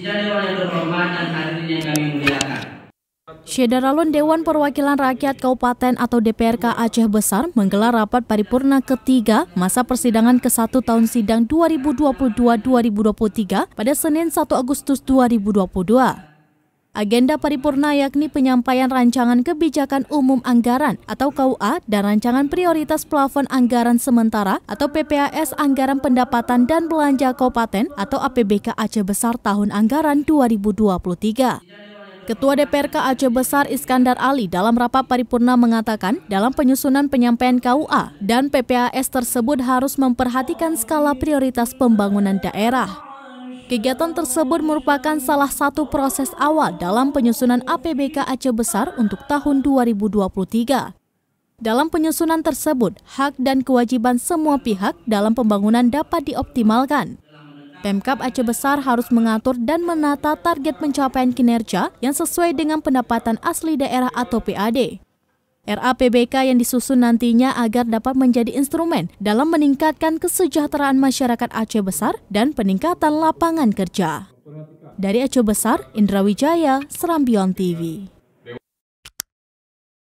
Sidang Dewan Syedaralun Dewan Perwakilan Rakyat Kabupaten atau DPRK Aceh Besar menggelar rapat paripurna ketiga masa persidangan ke-1 tahun sidang 2022-2023 pada Senin 1 Agustus 2022. Agenda paripurna yakni penyampaian rancangan kebijakan umum anggaran atau KUA dan rancangan prioritas plafon anggaran sementara atau PPAS anggaran pendapatan dan belanja kabupaten atau APBK Aceh Besar tahun anggaran 2023. Ketua DPRK Aceh Besar Iskandar Ali dalam rapat paripurna mengatakan dalam penyusunan penyampaian KUA dan PPAS tersebut harus memperhatikan skala prioritas pembangunan daerah. Kegiatan tersebut merupakan salah satu proses awal dalam penyusunan APBK Aceh Besar untuk tahun 2023. Dalam penyusunan tersebut, hak dan kewajiban semua pihak dalam pembangunan dapat dioptimalkan. Pemkap Aceh Besar harus mengatur dan menata target pencapaian kinerja yang sesuai dengan pendapatan asli daerah atau PAD. RAPBK yang disusun nantinya agar dapat menjadi instrumen dalam meningkatkan kesejahteraan masyarakat Aceh Besar dan peningkatan lapangan kerja. Dari Aceh Besar, Indra Wijaya, Serambion TV.